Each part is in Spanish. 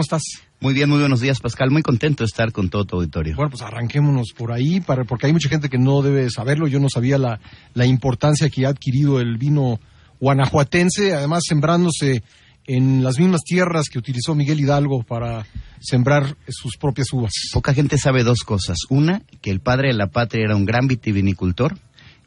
¿Cómo estás? Muy bien, muy buenos días, Pascal. Muy contento de estar con todo tu auditorio. Bueno, pues arranquémonos por ahí, para, porque hay mucha gente que no debe saberlo. Yo no sabía la, la importancia que ha adquirido el vino guanajuatense, además sembrándose en las mismas tierras que utilizó Miguel Hidalgo para sembrar sus propias uvas. Poca gente sabe dos cosas. Una, que el padre de la patria era un gran vitivinicultor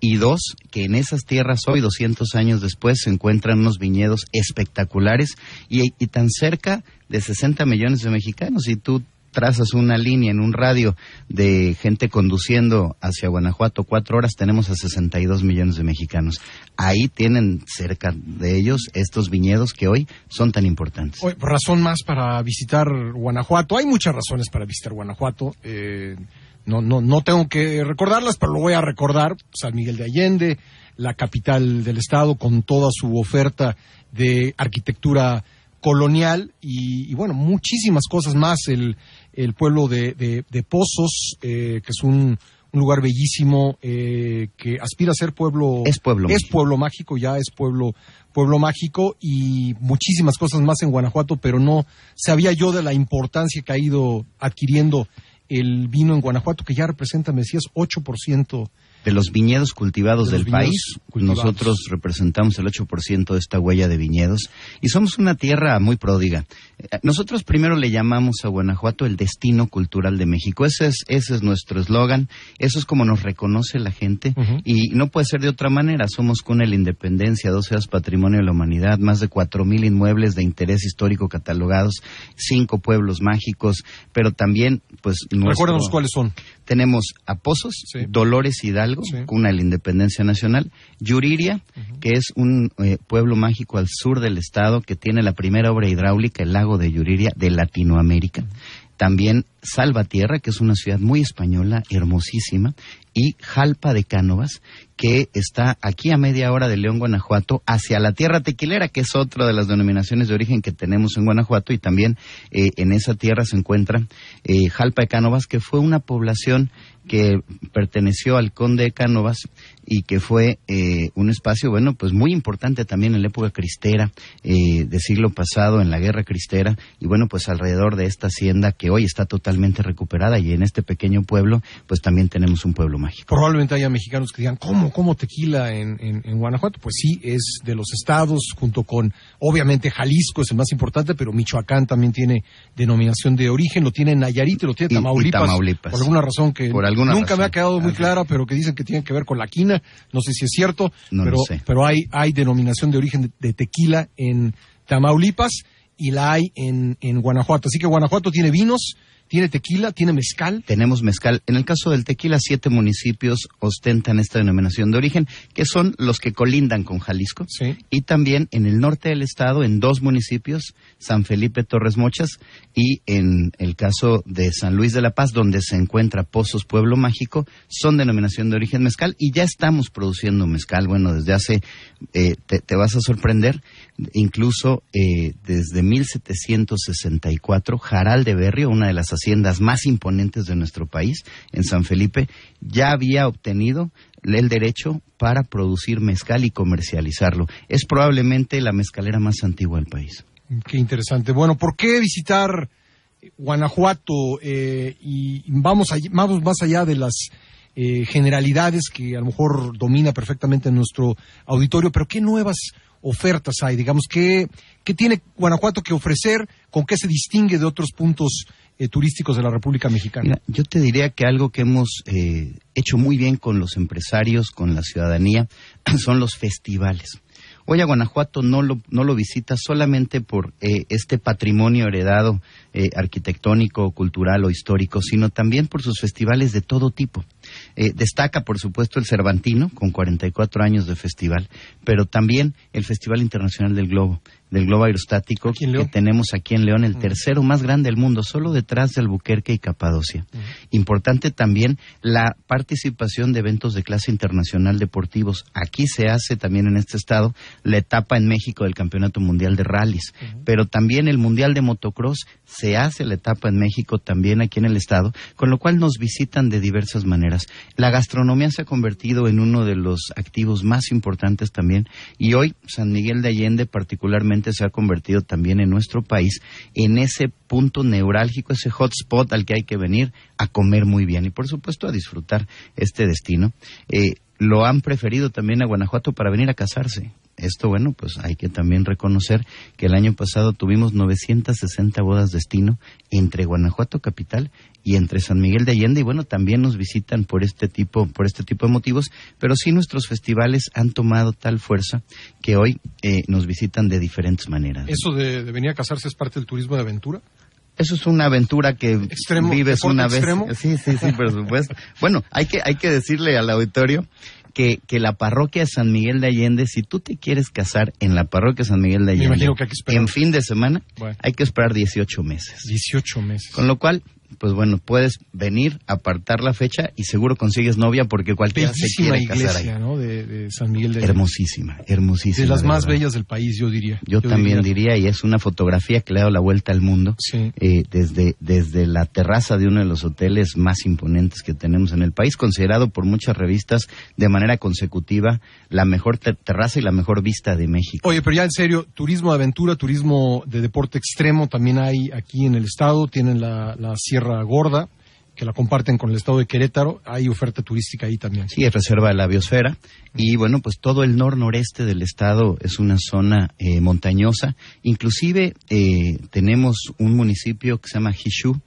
y dos, que en esas tierras hoy, 200 años después, se encuentran unos viñedos espectaculares y, tan cerca de 60 millones de mexicanos. Si tú trazas una línea en un radio de gente conduciendo hacia Guanajuato cuatro horas, tenemos a 62 millones de mexicanos. Ahí tienen cerca de ellos estos viñedos que hoy son tan importantes. razón más para visitar Guanajuato. Hay muchas razones para visitar Guanajuato. Eh, no, no, no tengo que recordarlas, pero lo voy a recordar, San Miguel de Allende, la capital del estado, con toda su oferta de arquitectura colonial y, bueno, muchísimas cosas más, el, pueblo de, Pozos, eh, que es un, lugar bellísimo eh, que aspira a ser pueblo es pueblo es pueblo mágico ya es pueblo pueblo mágico y muchísimas cosas más en Guanajuato pero no sabía yo de la importancia que ha ido adquiriendo el vino en Guanajuato, que ya representa, me decías, 8% de los viñedos cultivados del país, nosotros representamos el 8% de esta huella de viñedos y somos una tierra muy pródiga. Eh, nosotros primero le llamamos a Guanajuato el destino cultural de México. Ese es, ese es nuestro eslogan, eso es como nos reconoce la gente y no puede ser de otra manera. Somos cuna la independencia, dos es patrimonio de la humanidad, más de 4.000 inmuebles de interés histórico catalogados, cinco pueblos mágicos, pero también pues... Nuestro... cuáles son tenemos a Pozos, Dolores Hidalgo, cuna la independencia nacional, Yuriria, que es un eh, pueblo mágico al sur del estado que tiene la primera obra hidráulica, el lago de Yuriria, de Latinoamérica también Salvatierra, que es una ciudad muy española, hermosísima, y Jalpa de Cánovas, que está aquí a media hora de León, Guanajuato, hacia la tierra tequilera, que es otra de las denominaciones de origen que tenemos en Guanajuato, y también eh, en esa tierra se encuentra eh, Jalpa de Cánovas, que fue una población que perteneció al conde de Cánovas y que fue eh, un espacio, bueno, pues muy importante también en la época cristera, eh, de siglo pasado, en la guerra cristera, y bueno, pues alrededor de esta hacienda que hoy está totalmente recuperada y en este pequeño pueblo, pues también tenemos un pueblo mágico. Probablemente haya mexicanos que digan, ¿cómo, cómo tequila en, Guanajuato? Pues sí, es de los estados, junto con, obviamente Jalisco es el más importante, pero Michoacán también tiene denominación de origen, lo tiene Nayarit, lo tiene Tamaulipas. Por alguna razón que... Nunca me ha quedado muy clara, pero que dicen que tienen que ver con la quina. No sé si es cierto, pero, hay, hay denominación de origen de, tequila en Tamaulipas y la hay en, en Guanajuato. Así que Guanajuato tiene vinos ¿Tiene tequila? ¿Tiene mezcal? Tenemos mezcal. En el caso del tequila, siete municipios ostentan esta denominación de origen, que son los que colindan con Jalisco. Sí. Y también en el norte del estado, en dos municipios, San Felipe Torres Mochas y en el caso de San Luis de la Paz, donde se encuentra Pozos Pueblo Mágico, son denominación de origen mezcal y ya estamos produciendo mezcal. Bueno, desde hace, eh, te, vas a sorprender, incluso eh, desde 1764, Jaral de Berrio, una de las haciendas más imponentes de nuestro país, en San Felipe, ya había obtenido el derecho para producir mezcal y comercializarlo. Es probablemente la mezcalera más antigua del país. Qué interesante. Bueno, ¿por qué visitar eh, Guanajuato eh, y vamos, vamos más allá de las eh, generalidades que a lo mejor domina perfectamente nuestro auditorio, pero qué nuevas ofertas hay, digamos, que qué tiene Guanajuato que ofrecer, con qué se distingue de otros puntos eh, turísticos de la República Mexicana? yo te diría que algo que hemos eh, hecho muy bien con los empresarios, con la ciudadanía, son los festivales. Hoy a Guanajuato no lo, no lo visita solamente por eh, este patrimonio heredado arquitectónico, cultural o histórico, sino también por sus festivales de todo tipo. destaca, por supuesto, el Cervantino, con 44 años de festival, pero también el Festival Internacional del Globo, del globo aerostático que tenemos aquí en León, el tercero más grande del mundo, solo detrás de Albuquerque y Capadocia. Importante también la participación de eventos de clase internacional deportivos. Aquí se hace también en este estado la etapa en México del Campeonato Mundial de Rallys, pero también el Mundial de Motocross se hace la etapa en México también aquí en el estado, con lo cual nos visitan de diversas maneras. La gastronomía se ha convertido en uno de los activos más importantes también y hoy San Miguel de Allende particularmente se ha convertido también en nuestro país en ese punto neurálgico, ese hotspot al que hay que venir a comer muy bien y por supuesto a disfrutar este destino. Eh, lo han preferido también a Guanajuato para venir a casarse. Esto, bueno, pues hay que también reconocer que el año pasado tuvimos 960 bodas destino entre Guanajuato capital y entre San Miguel de Allende y bueno, también nos visitan por este tipo por este tipo de motivos, pero sí nuestros festivales han tomado tal fuerza que hoy eh, nos visitan de diferentes maneras. ¿Eso de, venir a casarse es parte del turismo de aventura? Eso es una aventura que vives una vez. Sí, sí, sí, por supuesto. bueno, hay que, hay que decirle al auditorio que, que, la parroquia de San Miguel de Allende, si tú te quieres casar en la parroquia de San Miguel de Allende, en fin de semana, hay que esperar 18 meses. 18 meses. Con lo cual, pues bueno, puedes venir, apartar la fecha y seguro consigues novia porque cualquiera Bellísima se quiere iglesia, casar ahí. ¿no? De, San Miguel de Hermosísima, hermosísima. De las más bellas del país, yo diría. Yo, también diría. y es una fotografía que le ha dado la vuelta al mundo. Sí. Eh, desde, desde la terraza de uno de los hoteles más imponentes que tenemos en el país, considerado por muchas revistas de manera consecutiva la mejor terraza y la mejor vista de México. Oye, pero ya en serio, turismo de aventura, turismo de deporte extremo también hay aquí en el estado, tienen la, la Sierra Sierra Gorda, que la comparten con el estado de Querétaro, hay oferta turística ahí también. Sí, es reserva de la biosfera. Y bueno, pues todo el nor-noreste del estado es una zona eh, montañosa. Inclusive eh, tenemos un municipio que se llama Hishu,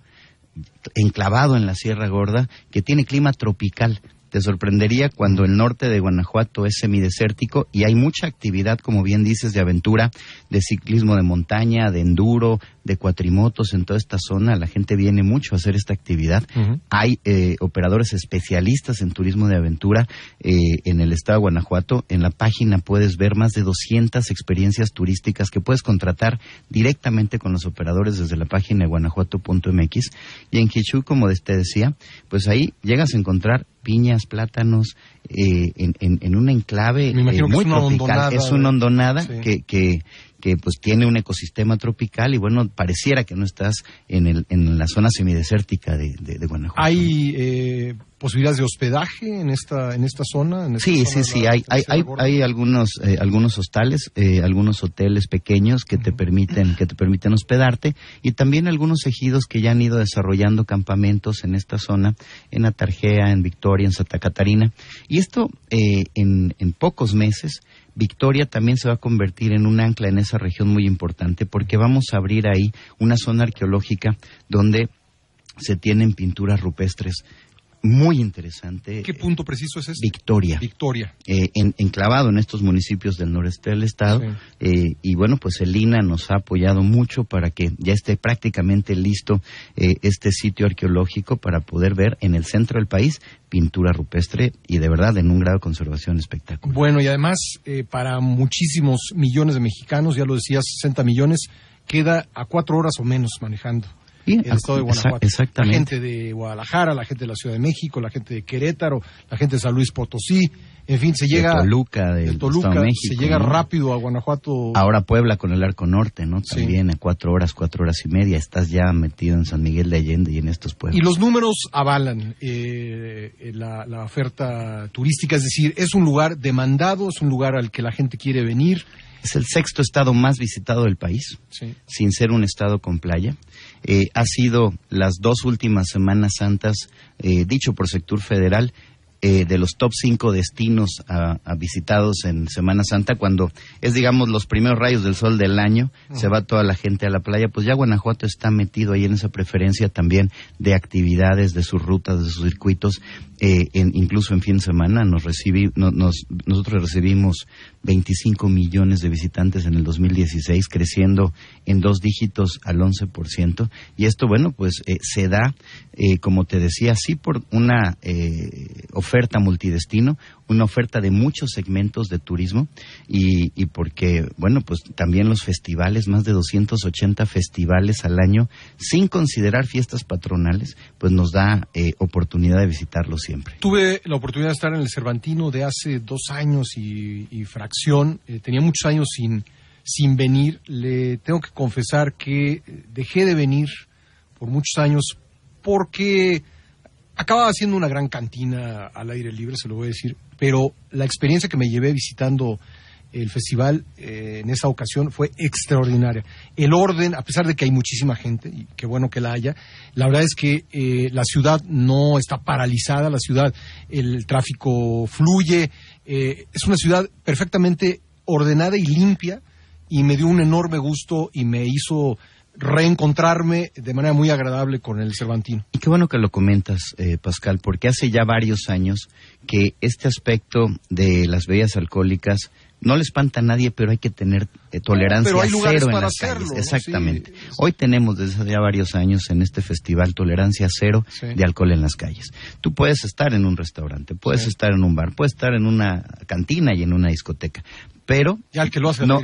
enclavado en la Sierra Gorda, que tiene clima tropical. Te sorprendería cuando el norte de Guanajuato es semidesértico y hay mucha actividad, como bien dices, de aventura, de ciclismo de montaña, de enduro, de cuatrimotos en toda esta zona, la gente viene mucho a hacer esta actividad. Hay eh, operadores especialistas en turismo de aventura eh, en el estado de Guanajuato. En la página puedes ver más de 200 experiencias turísticas que puedes contratar directamente con los operadores desde la página de guanajuato.mx. Y en Quichú, como te decía, pues ahí llegas a encontrar piñas, plátanos, eh, en, en, un enclave eh, muy tropical. es una ¿eh? hondonada que, que, que, pues tiene un ecosistema tropical y bueno, pareciera que no estás en, el, en la zona semidesértica de, de, de Guanajuato. Hay eh, posibilidades de hospedaje en esta en esta zona. sí, sí, sí. Hay, hay, hay, algunos eh, algunos hostales, eh, algunos hoteles pequeños que te permiten que te permiten hospedarte y también algunos ejidos que ya han ido desarrollando campamentos en esta zona, en Atarjea, en Victoria, en Santa Catarina. Y esto eh, en pocos meses Victoria también se va a convertir en un ancla en esa región muy importante porque vamos a abrir ahí una zona arqueológica donde se tienen pinturas rupestres muy interesante. ¿Qué eh, punto preciso es ese? Victoria. Victoria. Eh, enclavado en estos municipios del noreste del estado. Eh, y bueno, pues el INA nos ha apoyado mucho para que ya esté prácticamente listo este sitio arqueológico para poder ver en el centro del país pintura rupestre y de verdad en un grado de conservación espectacular. Bueno, y además para muchísimos millones de mexicanos, ya lo decías, 60 millones, queda a cuatro horas o menos manejando el Estado de Guanajuato. Exactamente. La gente de Guadalajara, la gente de la Ciudad de México, la gente de Querétaro, la gente de San Luis Potosí, en fin, se llega... De Toluca, de, Toluca, se llega rápido a Guanajuato. Ahora Puebla con el Arco Norte, ¿no? También a cuatro horas, cuatro horas y media, estás ya metido en San Miguel de Allende y en estos pueblos. Y los números avalan eh, la, oferta turística, es decir, es un lugar demandado, es un lugar al que la gente quiere venir. Es el sexto estado más visitado del país, sin ser un estado con playa. Eh, ha sido las dos últimas Semanas Santas, eh, dicho por sector federal, eh, de los top 5 destinos a, ah, ah, visitados en Semana Santa, cuando es, digamos, los primeros rayos del sol del año, se va toda la gente a la playa, pues ya Guanajuato está metido ahí en esa preferencia también de actividades, de sus rutas, de sus circuitos. Eh, incluso en fin de semana nos recibí, nosotros recibimos 25 millones de visitantes en el 2016, creciendo en dos dígitos al 11%. Y esto, bueno, pues eh, se da, como te decía, sí por una oferta oferta multidestino, una oferta de muchos segmentos de turismo y, y, porque, bueno, pues también los festivales, más de 280 festivales al año, sin considerar fiestas patronales, pues nos da eh, oportunidad de visitarlo siempre. Tuve la oportunidad de estar en el Cervantino de hace dos años y, fracción, eh, tenía muchos años sin, sin venir, le tengo que confesar que eh, dejé de venir por muchos años porque acaba siendo una gran cantina al aire libre, se lo voy a decir, pero la experiencia que me llevé visitando el festival eh, en esa ocasión fue extraordinaria. El orden, a pesar de que hay muchísima gente, y qué bueno que la haya, la verdad es que eh, la ciudad no está paralizada, la ciudad, el tráfico fluye, eh, es una ciudad perfectamente ordenada y limpia, y me dio un enorme gusto y me hizo reencontrarme de manera muy agradable con el Cervantino. Y qué bueno que lo comentas, eh, Pascal, porque hace ya varios años que este aspecto de las bebidas alcohólicas no le espanta a nadie, pero hay que tener eh, tolerancia cero en las calles. Exactamente. Hoy tenemos desde ya varios años en este festival tolerancia cero de alcohol en las calles. Tú puedes estar en un restaurante, puedes estar en un bar, puedes estar en una cantina y en una discoteca, pero que lo no,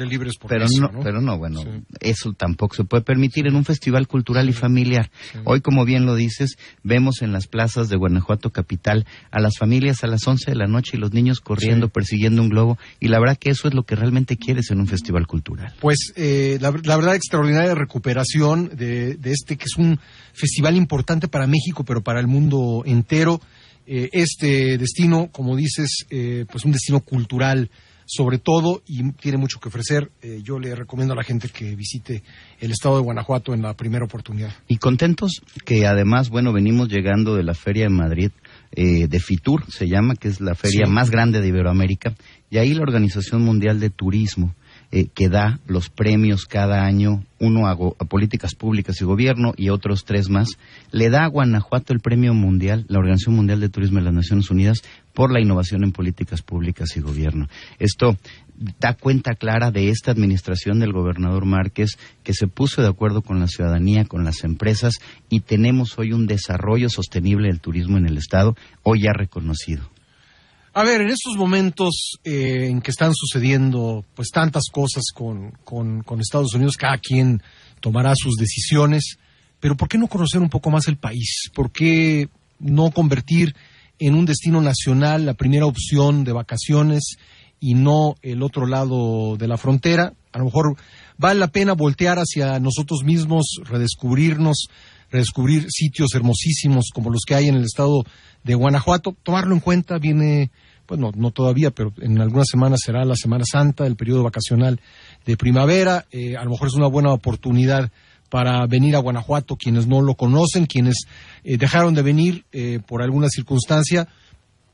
pero no, bueno eso tampoco se puede permitir en un festival cultural y familiar hoy como bien lo dices vemos en las plazas de Guanajuato capital a las familias a las once de la noche y los niños corriendo persiguiendo un globo y la verdad que eso es lo que realmente quieres en un festival cultural pues eh, la, verdad extraordinaria recuperación de, este que es un festival importante para México pero para el mundo entero eh, este destino, como dices, eh, pues un destino cultural sobre todo y tiene mucho que ofrecer. Eh, yo le recomiendo a la gente que visite el estado de Guanajuato en la primera oportunidad. Y contentos que además, bueno, venimos llegando de la Feria de Madrid. Eh, de Fitur se llama, que es la feria más grande de Iberoamérica, y ahí la Organización Mundial de Turismo eh, que da los premios cada año, uno a, a, políticas públicas y gobierno y otros tres más, le da a Guanajuato el premio mundial, la Organización Mundial de Turismo de las Naciones Unidas, por la innovación en políticas públicas y gobierno. Esto da cuenta clara de esta administración del gobernador Márquez que se puso de acuerdo con la ciudadanía, con las empresas y tenemos hoy un desarrollo sostenible del turismo en el Estado, hoy ya reconocido. A ver, en estos momentos eh, en que están sucediendo pues tantas cosas con, con, Estados Unidos, cada quien tomará sus decisiones, pero ¿por qué no conocer un poco más el país? ¿Por qué no convertir en un destino nacional la primera opción de vacaciones y no el otro lado de la frontera? A lo mejor vale la pena voltear hacia nosotros mismos, redescubrirnos, redescubrir sitios hermosísimos como los que hay en el estado de Guanajuato, tomarlo en cuenta, viene pues no, no todavía, pero en algunas semanas será la Semana Santa, el periodo vacacional de primavera. Eh, a lo mejor es una buena oportunidad para venir a Guanajuato, quienes no lo conocen, quienes eh, dejaron de venir eh, por alguna circunstancia,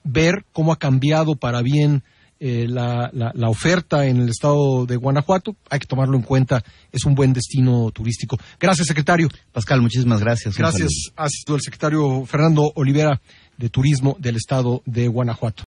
ver cómo ha cambiado para bien la, la, oferta en el estado de Guanajuato. Hay que tomarlo en cuenta, es un buen destino turístico. Gracias, secretario. Pascal, muchísimas gracias. Gracias, ha sido el secretario Fernando Olivera de Turismo del estado de Guanajuato.